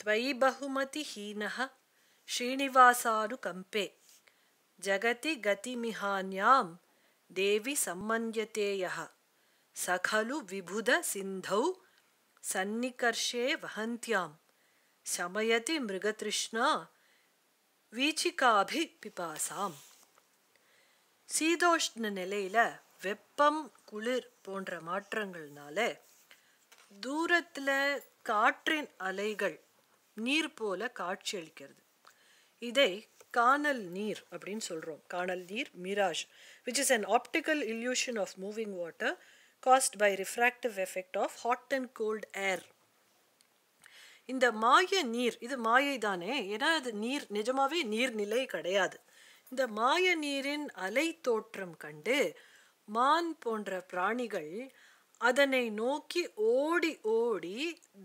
த்வயி பகுமதி ஸ்ரீனிவாசாரு கம்பே ஜகதி கதிமிஹான்யாம் தேவி சம்மந்தியதேயஹ சகலு விபுத சிந்தௌ சன்னிகர்ஷே வஹந்தியாம் சமயதி மிருகதிருஷ்ணா வீச்சிகாபி பிபாசாம் சீதோஷ்ண நிலையில் வெப்பம் குளிர் போன்ற மாற்றங்கள்னால தூரத்தில் காற்றின் அலைகள் நீர் போல காட்சியளிக்கிறது இதை காணல் நீர் அப்படின்னு சொல்கிறோம் காணல் நீர் mirage which is an optical illusion of moving water cast by refractive effect of hot and cold air இந்த மாய நீர் இது மாயை தானே ஏன்னா அது நீர் நிஜமாவே நீர்நிலை கிடையாது இந்த மாய நீரின் அலை தோற்றம் கண்டு மான் போன்ற பிராணிகள் அதனை நோக்கி ஓடி ஓடி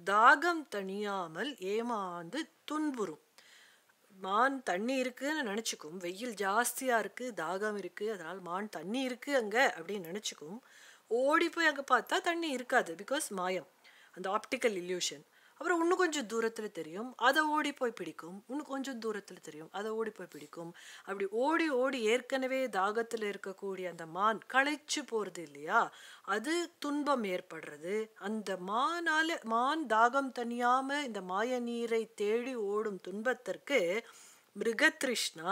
தாகம் தணியாமல் ஏமாந்து துன்புறும் மான் தண்ணி இருக்குன்னு நினச்சிக்கும் வெயில் ஜாஸ்தியாக இருக்குது தாகம் இருக்குது அதனால் மான் தண்ணி இருக்குது அங்கே அப்படின்னு நினச்சிக்கும் ஓடி போய் அங்கே பார்த்தா தண்ணி இருக்காது பிகாஸ் மாயம் அந்த ஆப்டிக்கல் இல்யூஷன் அப்புறம் இன்னும் கொஞ்சம் தூரத்தில் தெரியும் அதை ஓடி போய் பிடிக்கும் இன்னும் கொஞ்சம் தூரத்தில் தெரியும் அதை ஓடி போய் பிடிக்கும் அப்படி ஓடி ஓடி ஏற்கனவே தாகத்தில் இருக்கக்கூடிய அந்த மான் களைச்சு போகிறது இல்லையா அது துன்பம் ஏற்படுறது அந்த மானால் மான் தாகம் தனியாமல் இந்த மாய நீரை தேடி ஓடும் துன்பத்திற்கு மிருகத்ரிஷ்ணா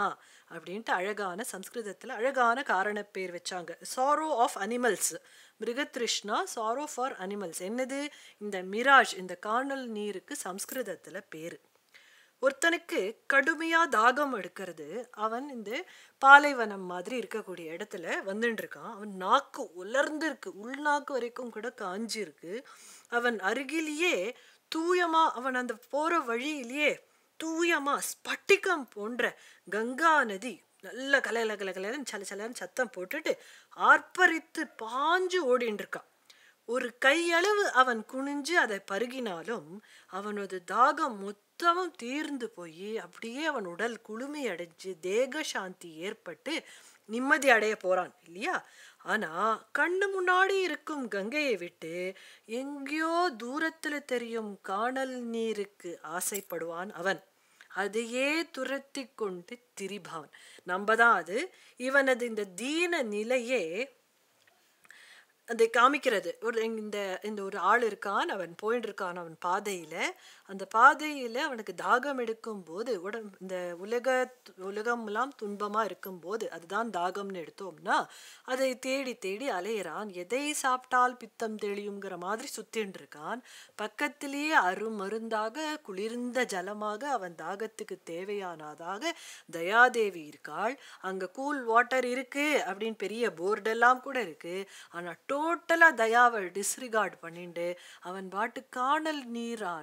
அப்படின்ட்டு அழகான சம்ஸ்கிருதத்தில் அழகான காரணப்பேர் வச்சாங்க சாரோ ஆஃப் அனிமல்ஸ் மிருகத்ரிஷ்ணா சாரோ ஃபார் அனிமல்ஸ் என்னது இந்த மிராஜ் இந்த காணல் நீருக்கு சம்ஸ்கிருதத்தில் பேர் ஒருத்தனுக்கு கடுமையாக தாகம் எடுக்கிறது அவன் இந்த பாலைவனம் மாதிரி இருக்கக்கூடிய இடத்துல வந்துட்டுருக்கான் அவன் நாக்கு உலர்ந்து இருக்கு உள்நாக்கு வரைக்கும் கூட காஞ்சிருக்கு அவன் அருகிலேயே தூயமாக அவன் அந்த போகிற வழியிலேயே தூயமாக ஸ்பட்டிகம் போன்ற கங்கா நதி நல்ல கலை கல கலைன்னு சல சலன்னு சத்தம் போட்டுட்டு ஆர்ப்பரித்து பாஞ்சு ஓடின்னு இருக்கான் ஒரு கையளவு அவன் குனிஞ்சு அதை பருகினாலும் அவனது தாகம் மொத்தமும் தீர்ந்து போய் அப்படியே அவன் உடல் குளுமை அடைஞ்சு தேக சாந்தி ஏற்பட்டு நிம்மதி அடைய போறான் இல்லையா ஆனா கண்ணு முன்னாடி இருக்கும் கங்கையை விட்டு எங்கேயோ தூரத்துல தெரியும் காணல் நீருக்கு ஆசைப்படுவான் அவன் அதையே துரத்தி கொண்டு திரிபவன் நம்ம தான் அது இவனது இந்த தீன நிலையே அதை காமிக்கிறது ஒரு இந்த இந்த ஒரு ஆள் இருக்கான் அவன் போயிட்டு இருக்கான் அவன் பாதையில அந்த பாதையில் அவனுக்கு தாகம் எடுக்கும் போது உடம்பு இந்த உலக உலகம்லாம் துன்பமாக இருக்கும்போது அதுதான் தாகம்னு எடுத்தோம்னா அதை தேடி தேடி அலையிறான் எதை சாப்பிட்டால் பித்தம் தெளியுங்கிற மாதிரி சுத்தின்னு இருக்கான் பக்கத்திலேயே அருமருந்தாக குளிர்ந்த ஜலமாக அவன் தாகத்துக்கு தேவையானதாக தயாதேவி இருக்காள் அங்கே கூல் வாட்டர் இருக்கு அப்படின்னு பெரிய போர்டெல்லாம் கூட இருக்கு ஆனால் டோட்டலாக தயாவை டிஸ்ரிகார்ட் பண்ணிட்டு அவன் பாட்டு காணல் நீரான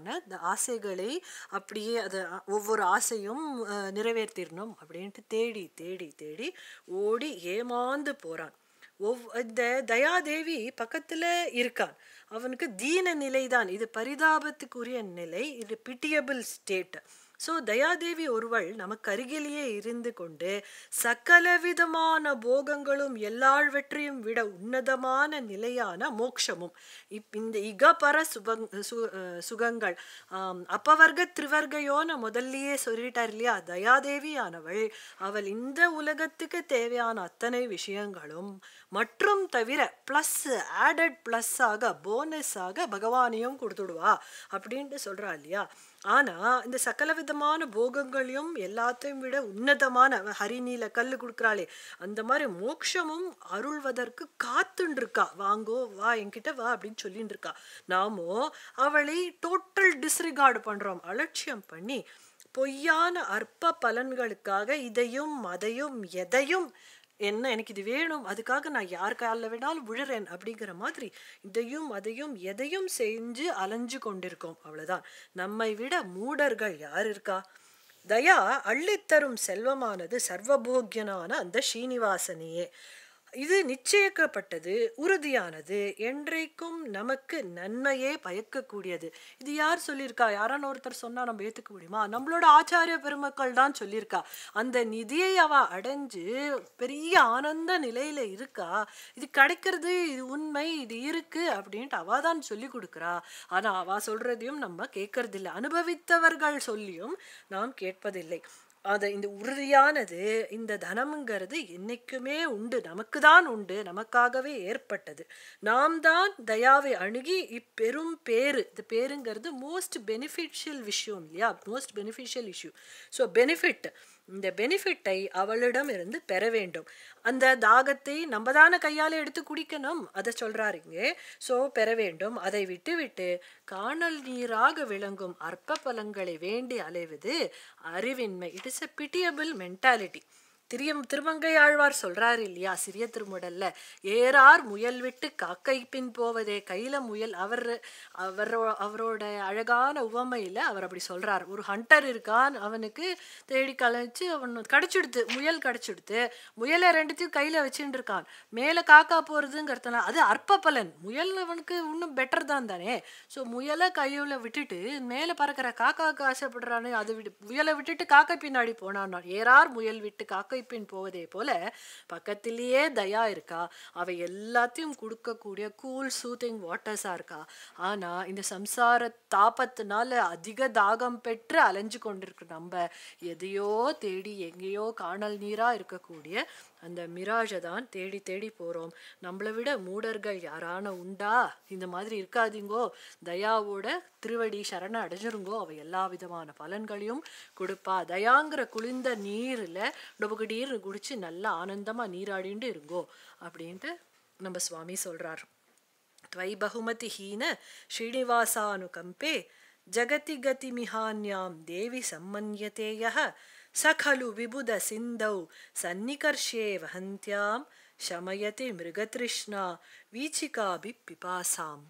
ஆசைகளை அப்படியே அதை ஒவ்வொரு ஆசையும் நிறைவேற்றிடணும் அப்படின்ட்டு தேடி தேடி தேடி ஓடி ஏமாந்து போகிறான் ஒவ் இந்த தயாதேவி பக்கத்தில் இருக்கான் அவனுக்கு தீன நிலை தான் இது பரிதாபத்துக்குரிய நிலை இது பிட்டியபிள் ஸ்டேட் ஸோ தயாதேவி ஒருவள் நமக்கு அருகிலேயே இருந்து கொண்டு சகலவிதமான போகங்களும் எல்லாள் வெற்றியும் விட உன்னதமான நிலையான மோக்ஷமும் இப் இந்த இகபர சுபங் சு சுகங்கள் அப்பவர்க திருவர்கையோன முதல்லையே சொல்லிட்டார் இல்லையா தயாதேவியானவள் அவள் இந்த உலகத்துக்கு தேவையான அத்தனை விஷயங்களும் மற்றும் தவிர ப்ளஸ் ஆடட் ப்ளஸ்ஸாக போனஸாக பகவானையும் கொடுத்துடுவா அப்படின்ட்டு சொல்கிறா இல்லையா ஆனால் இந்த சகல விதமான போகங்களையும் எல்லாத்தையும் விட உன்னதமான ஹரிநீல கல் கொடுக்குறாளே அந்த மாதிரி மோக்ஷமும் அருள்வதற்கு காத்துன்னு இருக்கா வாங்கோ வா என்கிட்ட வா அப்படின்னு சொல்லிட்டு இருக்கா நாமோ அவளை டோட்டல் டிஸ்ரிகார்டு பண்ணுறோம் அலட்சியம் பண்ணி பொய்யான அற்ப பலன்களுக்காக இதையும் அதையும் எதையும் என்ன எனக்கு இது வேணும் அதுக்காக நான் யார் காலில் வேணாலும் விழுறேன் அப்படிங்கிற மாதிரி இதையும் அதையும் எதையும் செஞ்சு அலைஞ்சு கொண்டிருக்கோம் அவ்வளோதான் நம்மை விட மூடர்கள் யார் இருக்கா தயா அள்ளித்தரும் செல்வமானது சர்வபோக்கியனான அந்த ஸ்ரீனிவாசனையே இது நிச்சயிக்கப்பட்டது உறுதியானது என்றைக்கும் நமக்கு நன்மையே பயக்கக்கூடியது இது யார் சொல்லியிருக்கா யாரான ஒருத்தர் சொன்னால் நம்ம ஏற்றுக்க முடியுமா நம்மளோட ஆச்சாரிய பெருமக்கள் தான் சொல்லியிருக்கா அந்த நிதியை அவ அடைஞ்சு பெரிய ஆனந்த நிலையில் இருக்கா இது கிடைக்கிறது இது உண்மை இது இருக்குது அப்படின்ட்டு அவள் தான் சொல்லி கொடுக்குறா ஆனால் அவள் சொல்கிறதையும் நம்ம கேட்கறதில்லை அனுபவித்தவர்கள் சொல்லியும் நாம் கேட்பதில்லை அதை இந்த உறுதியானது இந்த தனமுங்கிறது என்றைக்குமே உண்டு நமக்கு தான் உண்டு நமக்காகவே ஏற்பட்டது நாம் தான் தயாவை அணுகி இப்பெரும் பேரு இந்த பேருங்கிறது மோஸ்ட் பெனிஃபிஷியல் விஷயம் இல்லையா most beneficial issue so benefit இந்த பெனிஃபிட்டை அவளிடம் இருந்து பெற வேண்டும் அந்த தாகத்தை நம்ம தானே கையால் எடுத்து குடிக்கணும் அதை சொல்கிறாருங்க ஸோ பெற வேண்டும் அதை விட்டுவிட்டு காணல் நீராக விளங்கும் அற்ப பலங்களை வேண்டி அலைவது அறிவின்மை it is a pitiable mentality திரிய திருமங்கை ஆழ்வார் சொல்றாரு இல்லையா சிறிய திருமுடல்ல ஏறார் முயல் விட்டு காக்கை பின் போவதே கையில முயல் அவர் அவரோ அவரோட அழகான உவமையில அவர் அப்படி சொல்றார் ஒரு ஹண்டர் இருக்கான் அவனுக்கு தேடி கலைச்சு அவன் கிடைச்சிடுது முயல் கிடைச்சிடுது முயலை ரெண்டுத்தையும் கையில வச்சுட்டு இருக்கான் மேல காக்கா போறதுங்கிறதுனா அது அற்ப பலன் முயல் அவனுக்கு இன்னும் பெட்டர் தான் தானே ஸோ முயலை கையில விட்டுட்டு மேல பறக்கிற காக்காவுக்கு ஆசைப்படுறான்னு அது முயலை விட்டுட்டு காக்கை பின்னாடி போனான் ஏறார் முயல் விட்டு காக்கை பின் போவதே போல பக்கத்திலேயே தயா இருக்கா அவை எல்லாத்தையும் கொடுக்கக்கூடிய கூல் சூத்திங் வாட்டர்ஸாக இருக்கா ஆனால் இந்த சம்சார தாபத்தினால அதிக தாகம் பெற்று அலைஞ்சு கொண்டிருக்கிற நம்ம எதையோ தேடி எங்கேயோ காணல் நீராக இருக்கக்கூடிய அந்த மிராஜை தான் தேடி தேடி போகிறோம் நம்மளை விட மூடர்கள் யாரான உண்டா இந்த மாதிரி இருக்காதீங்கோ தயாவோட திருவடி சரண அடைஞ்சிருங்கோ அவ எல்லா விதமான பலன்களையும் கொடுப்பா தயாங்கிற குளிர்ந்த நீரில் நமக்கு திடீர்னு குடித்து நல்லா ஆனந்தமாக நீராடிண்டு இருங்கோ அப்படின்ட்டு நம்ம சுவாமி சொல்கிறார் துவை பகுமதி ஹீன ஸ்ரீனிவாசானுகம்பே ஜகதி கதி மிஹான்யாம் தேவி சம்மன்யதேய சகலு விபுத சிந்தௌ சன்னிகர்ஷே வஹந்தியாம் சமயதி மிருகதிருஷ்ணா வீச்சிகாபி பிபாசாம்